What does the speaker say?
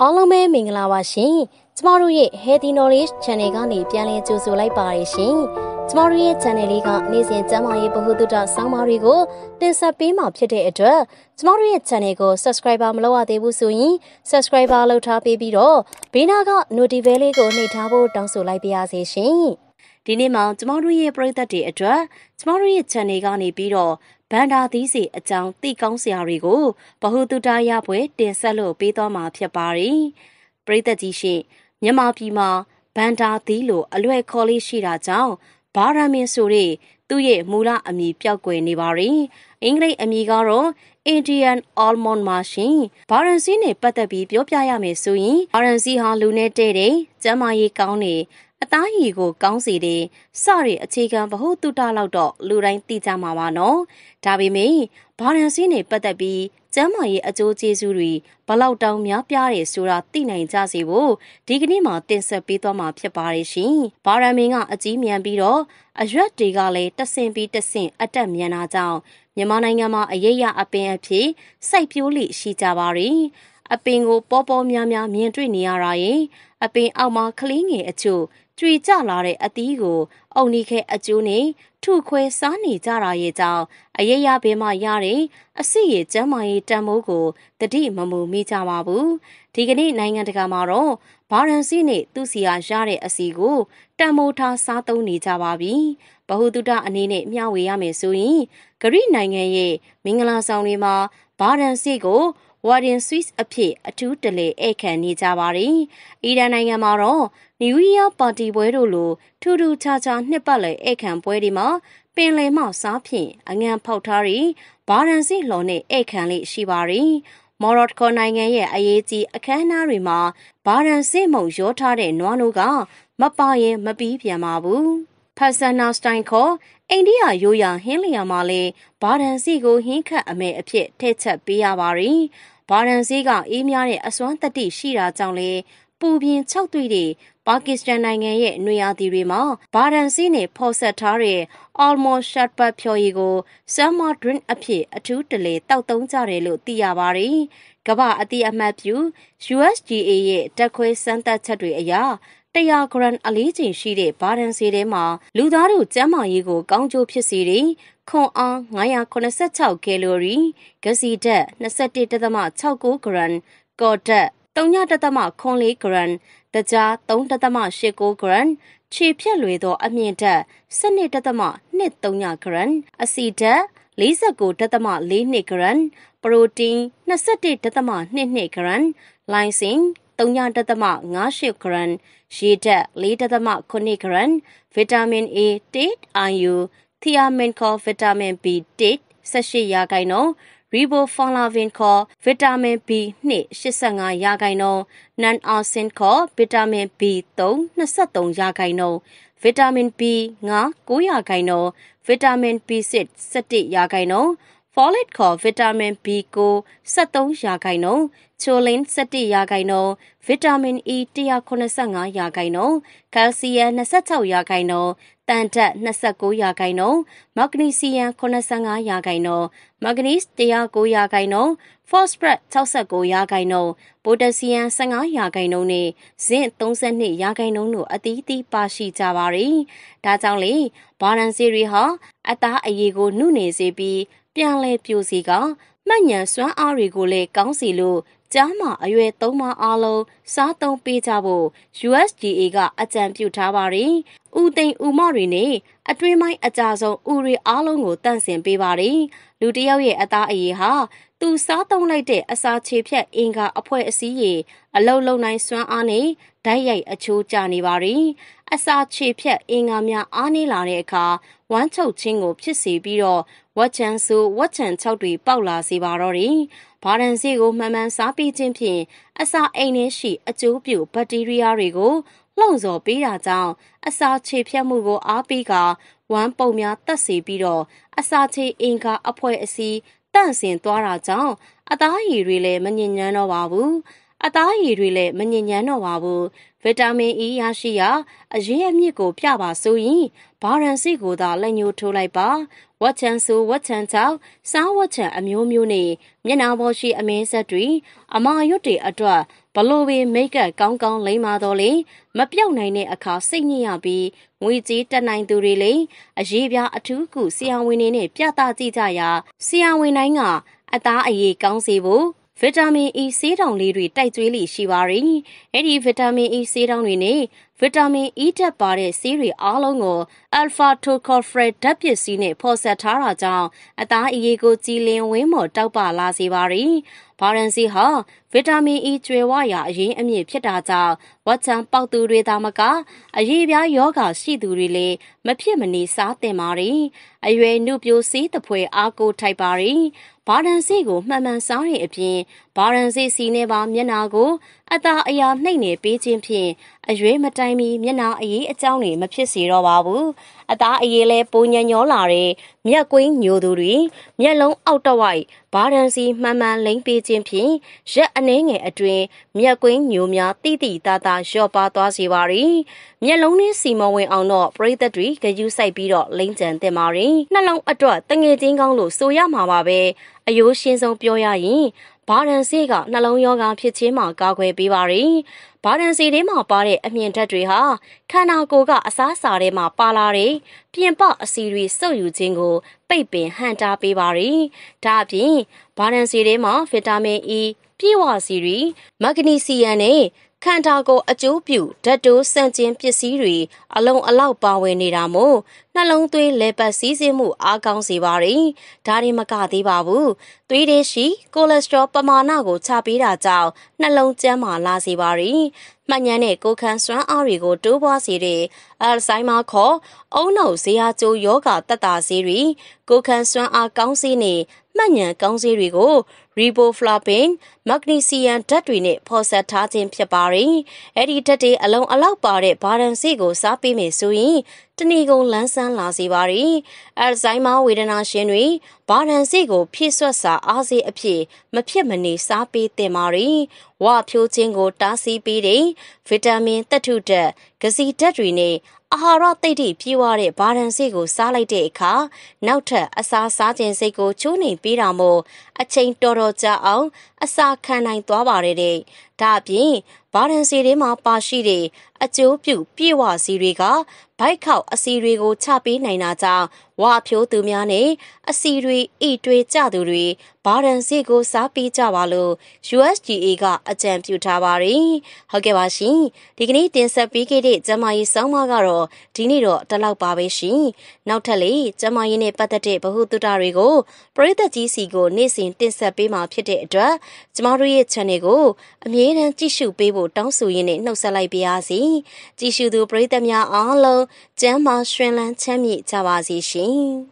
အားလုံးပဲမင်္ဂလာပါရှင်။ကျမတို့ရဲ့ Healthy Knowledge Channel ကနေပြန်လည်ကြိုဆိုလိုက်ပါတယ်ရှင်။ကျမတို့ရဲ့ channel လေးကနေ့စဉ်ကျန်းမာရေးဗဟုသုတဆောင်းပါးတွေကိုတင်ဆက်ပေးမှာဖြစ်တဲ့အတွက်ကျမတို့ရဲ့ channel ကို subscriber မလုပ်ရသေးဘူးဆိုရင် subscriber လုပ်ထားပေးပြီးတော့ဘေးနားက notify bell လေးကိုနှိပ်ထားဖို့တောင်းဆိုလိုက်ပါရစေရှင်။ဒီနေ့မှကျမတို့ရဲ့ပရိသတ်တွေအတွက်ကျမတို့ရဲ့ channel ကနေပြီးတော့ဗန္ဒာသီးစီအကြောင်းသိကောင်းစရာတွေကိုဗဟုသုတရပွဲ တင်ဆက်လို့ပေးသွားမှာဖြစ်ပါတယ်။ပရိသတ်ကြီးရှင်မြန်မာပြည်မှာဗန္ဒာသီးလို့အလွယ်ခေါ်လေးရှိတာကြောင့်ဘာရမင်ဆိုတဲ့သူ့ရဲ့မူလအမည်ပျောက်ကွယ်နေပါရင်အင်္ဂလိပ်အမည်ကတော့ Indian Almond မှာရှင်ဘာရန်စီနဲ့ပတ်သက်ပြီးပြောပြရမယ်ဆိုရင်ဘာရန်စီဟာလူနဲ့တဲ့တယ်၊ကျန်းမာရေးကောင်းတယ်အသားရည်ကိုကောင်းစေတဲ့စတဲ့အခြေခံဗဟုသုတလောက်တော့လူတိုင်းသိကြမှာပါနော်။ဒါပေမဲ့ဘာရန်စင်းတွေပတ်သက်ပြီးကျမ်းမာရေးအကျိုးကျေးဇူးတွေဘလောက်တောင်များပြားတယ်ဆိုတာသိနိုင်ကြစေဖို့ဒီကနေ့မှာတင်ဆက်ပေးသွားမှာဖြစ်ပါတယ်ရှင်။ဘာရန်မင်းကအကြီးမြန်ပြီးတော့အရွက်တွေကလည်းတဆင်ပြီးတဆင်အတက်မြန်လာကြောင်းမြန်မာနိုင်ငံမှာအရေးရအပင်အဖြစ်စိုက်ပျိုးလိရှိကြပါရင်။အပင်ကိုပေါပေါများများမြင်တွေ့နေရတာရင်အပင်အောက်မှာကလေးငယ်အချို့ကြွေကြလာတဲ့အသီးကိုအုံနီခဲအကျိုးနဲ့ထုခွဲစားနေကြတာရဲ့ကြောင့်အရရဘေးမှရတဲ့အစီရကျမ်းမာရေးတန်မိုးကိုတတိမမူမိကြပါဘူးဒီကနေ့နိုင်ငံတကာမှာတော့ဘာရန်စီနဲ့သူစီယာရတဲ့အစီကိုတန်မိုးထားစားသုံးနေကြပါပြီဘဟုတုတအနေနဲ့မျှဝေရမယ်ဆိုရင်ဂရိနိုင်ငံရဲ့မင်္ဂလာဆောင်တွေမှာဘာရန်စီကို Warden Swiss အဖြစ်အထူးတလဲဧည့်ခံနေကြပါတယ်။အီရန်နိုင်ငံမှာတော့နယူးယောက်ပါတီပွဲတို့လိုထူးထူးခြားခြားနှစ်ပတ်လည်ဧည့်ခံပွဲတွေမှာပင်လယ်မှစားဖြင့်အငံဖောက်ထားပြီးဘာရန်စီလှော်နဲ့ဧည့်ခံလေးရှိပါတယ်။မော်ရော့ကိုနိုင်ငံရဲ့အရေးကြီးအခမ်းအနားတွေမှာဘာရန်စီမုံရောထားတဲ့နွားနိုးကမပါရင်မပြီးပြန်ပါဘူး။ဖာဆန်နာစတိုင်ခေါ်အိန္ဒိယရိုးရာ ဟင်းလျာမှာလဲဘာဒန်စီကိုဟင်းခတ်အမဲအဖြစ်ထည့်ချက်ပေးရပါရီဘာရန်ဆေးကအေးများတဲ့အစွမ်းတတိရှိတာကြောင့်လဲပူပြင်း၆တွေ့တဲ့ပါကစ္စတန်နိုင်ငံရဲ့နွေရာသီတွေမှာဘာရန်ဆေးနဲ့ဖော်ဆက်ထားတဲ့ almond sherbet ဖျော်ရည်ကို summer drink အဖြစ်အထူးတလဲတောက်သုံးကြတယ်လို့သိရပါတယ်။ကမ္ဘာအတိအမှတ်ပြု USDA ရဲ့တက်ခွဲစမ်းသပ်ချက်တွေအရ100ဂရမ်အလေးချိန်ရှိတဲ့ဘာဒန်ဆေးထဲမှာလူသားတို့ကျန်းမာရေးကိုကောင်းကျိုးဖြစ်စေတဲ့ခွန်အား986ကယ်လိုရီ၊ဂစီဓာတ်21.69ဂရမ်၊ကော်ဓာတ်3.84ဂရမ်၊တကြား3.89ဂရမ်၊ခြေဖြတ်လွေသောအမြင့်ဓာတ်12.23ဂရမ်၊အဆီဓာတ်49.42ဂရမ်၊ပရိုတင်း21.22ဂရမ်၊လိုင်စင်3.58ဂရမ်ရေဓာတ်4.9ဂရမ်ဗီတာမင် A တေး IU thiamin ခေါ် vitamin B1 18ရာခိုင်နှုန်း riboflavin ခေါ် vitamin B2 85ရာခိုင်နှုန်း nanoxin ခေါ် vitamin B3 23ရာခိုင်နှုန်း vitamin B5 9ရာခိုင်နှုန်း vitamin B6 17ရာခိုင်နှုန်း folate ခေါ် vitamin B9 73ရာခိုင်နှုန်း choline 17ရာခိုင်နှုန်း vitamin E 185ရာခိုင်နှုန်း calcium 26ရာခိုင်နှုန်းတန်ဓာတ်29ရာခိုင်နှုန်းမက်ဂနီဆီယမ်85ရာခိုင်နှုန်းမက်ဂနီး109ရာခိုင်နှုန်း Phosphorus 69ရာခိုင်နှုန်း၊ပိုတက်ဆီယမ်15ရာခိုင်နှုန်းနဲ့ဇင့်32ရာခိုင်နှုန်းတို့အသီးသီးပါရှိကြပါတယ်။ဒါကြောင့်လေဘာရန်စီရီဟာအသားအရည်ကိုနှုနေစေပြီး ပြန်လဲပြိုစေကမှတ်ဉဏ်စွမ်းအားတွေကိုလည်းကောင်းစီလို့ကြားမှာအရွယ်သုံးပါအားလုံးစားသုံးပေးကြဖို့ USDA ကအကြံပြုထားပါတယ်။ဥသိမ်းဥမတွေနဲ့အတွင်းပိုင်းအကြဆုံးဥတွေအားလုံးကိုတန့်စင်ပေးပါတယ်။လူတစ်ယောက်ရဲ့အသားအရည်ဟာသူစားသုံးလိုက်တဲ့အစာခြေဖြတ်အင်္ဂါအဖွဲအစည်းရေ အလုံလုံနိုင်စွမ်းအားနဲ့ဓာတ်ရိုက်အချိုးကျနေပါရီအစာခြေဖြတ်အင်္ဂါများအားနည်းလာတဲ့အခါဝမ်းချုပ်ခြင်းကိုဖြစ်စေပြီးတော့ဝက်ချန်ဆူဝက်ချန်၆တွေပေါက်လာစေပါတော့တယ်။ဘာဒန်စီကိုမှန်မှန်စားပြီးခြင်းဖြင့်အစာအိမ်ထဲရှိအကျိုးပြုဘက်တီးရီးယားတွေကိုလှုံ့ဆော်ပေးတာကြောင့်အစာခြေဖြတ်မှုကိုအားပေးကာဝမ်းပုံများတက်စေပြီးတော့အစာခြေအင်္ဂါအဖွဲအစည်းတန့်စင်သွားတာကြောင့်အသားရည်တွေလည်းမညဉ့်ညမ်းတော့ပါဘူးအသားရည်တွေလည်းမညဉ့်ညမ်းတော့ပါဘူးဗီတာမင် E ရရှိရာအရင်အမြစ်ကိုပြပါဆိုရင်ဘာရန်စီကိုသာလက်ညှိုးထိုးလိုက်ပါဝတ်ချန်ဆိုဝတ်ချန်ချောက်စားဝတ်ချန်အမျိုးမျိုးနဲ့မျက်နှာပေါ်ရှိအမင်းဆက်တွေအမာရွတ်တွေအတွက်ဘလို့ပင်မိတ်ကကောင်းကောင်းလိမ့်မာတော့လေမပြောက်နိုင်တဲ့အခါစိတ်ညစ်ရပြီးငွေကြေးတက်နိုင်သူတွေလေအရေးပြားအထူးကူဆရာဝန်တွေနဲ့ပြသကြည့်ကြရာဆရာဝန်တိုင်းကအသားအရေးကောင်းစေဖို့ဗီတာမင် E ဆေးတောင်လေးတွေတိုက်ကျွေးလို့ရှိပါရင်အဲ့ဒီဗီတာမင် E ဆေးတောင်တွေနဲ့ဗီတာမင် E ဓာတ်ပါတဲ့ဆေးတွေအားလုံးကို Alpha Tocopherol ဓာတ်ပစ္စည်းနဲ့ဖော်ဆက်ထားတာကြောင့်အသားအရေးကိုကြည်လင်ဝင်းမော်တောက်ပလာစေပါရင်ဘာရန်စီဟာဗီတာမင် E ကျွဲဝရာအရင်းအမြစ်ဖြစ်တာကြောင့်ဝက်ချန်ပေါက်သူတွေသာမကအရေးပြားယောဂရှိသူတွေလည်းမဖြစ်မနေစားသင့်ပါရင်အရွယ်နှုတ်ပြိုစေးတပွဲ အားကိုထိုက်ပါရင်ဘာရန်စီကိုမှန်မှန်စားရင်အပြင်ဘာရန်စီစီနဲ့ပါ မျက်နာကိုအသာအယာနှိမ့်နေပေးခြင်းဖြင့်အရွယ်မတိုင်မီမျက်နာအရေးအကြောင်းတွေမဖြစ်စေတော့ပါဘူးအသားအရေးလဲပိုညံညောလာတဲ့မြက်ကွင်းညိုသူတွေမျက်လုံးအောက်တဝိုက်ဘာဒန်စီမှန်မှန်လိမ့်ပေးခြင်းဖြင့်ရက်အနှဲငယ်အတွင်မြက်ကွင်းညိုများတိတိတသားလျော့ပါသွားစေပါရီမျက်လုံးနှင်းစီမဝင်အောင်တော့ပရိသတ်တွေဂယုစိုက်ပြီးတော့လိမ့်ကြံတင်ပါရီနှလုံးအတွက်တငယ်ချင်းကောင်းလို့ဆိုရမှာပါပဲအယိုးရှင်းဆုံးပြောရရင်ဘာဒန်ဆေးကနှလုံးရောဂါဖြစ်ခြင်းမှာကာကွယ်ပေးပါရယ်။ဘာဒန်ဆေးထဲမှာပါတဲ့အမြင်ဓာတ်တွေဟာ ခန္ဓာကိုယ်ကအစားအစာထဲမှာပါလာတဲ့ပြင်ပအဆီတွေစုပ်ယူခြင်းကိုပိတ်ပင်ဟန့်တားပေးပါရယ်။ဒါအပြင်ဘာဒန်ဆေးထဲမှာဗီတာမင် E ပြည့်ဝစီတွေမက်ဂနီဆီယမ်နဲ့ခန္ဓာကိုယ်အကျိုးပြုဓာတ်တိုးစံကျင်ပစ္စည်းတွေအလုံးအလောက်ပါဝင်နေတာမို့နှလုံးသွေးလေပတ်စည်းစိမ်မှုအားကောင်းစေပါတယ်။ဒါရင်မကသေးပါဘူး။သွေးတွေရှိကိုလက်စထရောပမာဏကိုချပေးတာကြောင့်နှလုံးကျန်းမာလာစေပါတယ်။မှန်ညံတဲ့ကိုခန်းစွမ်းအားတွေကို တိုးပွားစေတဲ့အယ်ဆိုင်မာခေါ်အုံနှုတ်ဇေယျကျိုးယောဂတက်တာစေတွေကိုခန်းစွမ်းအားကောင်းစေနဲ့မှန်ညံကောင်းစေတွေကို riboflavin, magnesium ဓာတ်တွေနဲ့ဖော်ဆက်ထားခြင်းဖြစ်ပါတယ်။အဲ့ဒီဓာတ်တွေအလုံးအလောက်ပါတဲ့ဗာဒန်စီကိုစားပေးမယ်ဆိုရင်တဏီကုံလန်းဆန်းလာစေပါရီ။အဲဇိုင်းမဝေဒနာရှင်တွေဘာဒန်စီကို ဖြည့်ဆွတ်စာအားစေအဖြစ် မဖြစ်မနေစားပေးသင့်ပါရီ။ဝါဖြိုးခြင်းကိုတားဆီးပေးတဲ့ဗီတာမင်သတ္ထုဓာတ်၊ဂစီဓာတ်တွေနဲ့အာဟာရတိတ်တိပြေဝတဲ့ဗာဒန်စီကိုစားလိုက်တဲ့အခါနောက်ထပ်အစာစားခြင်းစိတ်ကိုချိုးနှိမ်ပေးတာမို့အချိန်တော်တော်တော်ကြာအောင်အစာခံနိုင်သွားပါတယ်တဲ့။ဒါအပြင်ဘာဒန်စီတွေမှာပါရှိတဲ့အကျိုးပြုပြည့်ဝစီတွေကဗိုက်ခေါက်အစီတွေကိုချပေးနိုင်တာကြောင့်ဝါအဖြိုးသူများနဲ့အစီတွေဤတွေကြသူတွေဘာဒန်စီကိုစားပေးကြပါလို့ USGA ကအကြံပြုထားပါတယ်။ဟုတ်ကဲ့ပါရှင်။ဒီကနေ့တင်ဆက်ပေးခဲ့တဲ့ကျမကြီးဆောင်းမကတော့ဒီနေ့တော့တလောက်ပါပဲရှင်။နောက်ထပ်လေကျမကြီးနဲ့ပတ်သက်တဲ့ဗဟုသုတတွေကိုပရိသတ်ကြီးစီကိုနေ့စဉ်တင်ဆက်ပေးမှာဖြစ်တဲ့အတွက်ကျမတို့ရဲ့ channel ကိုအမြဲတမ်းကြည့်ရှုပေးဖို့ဖို့တောင်းဆိုရင်းနဲ့နှုတ်ဆက်လိုက်ပါရစေ။ကြည်ရှုသူပရိသတ်များအားလုံးကျမ်းမာရှင်လန်းချမ်းမြေ့ကြပါစေရှင်။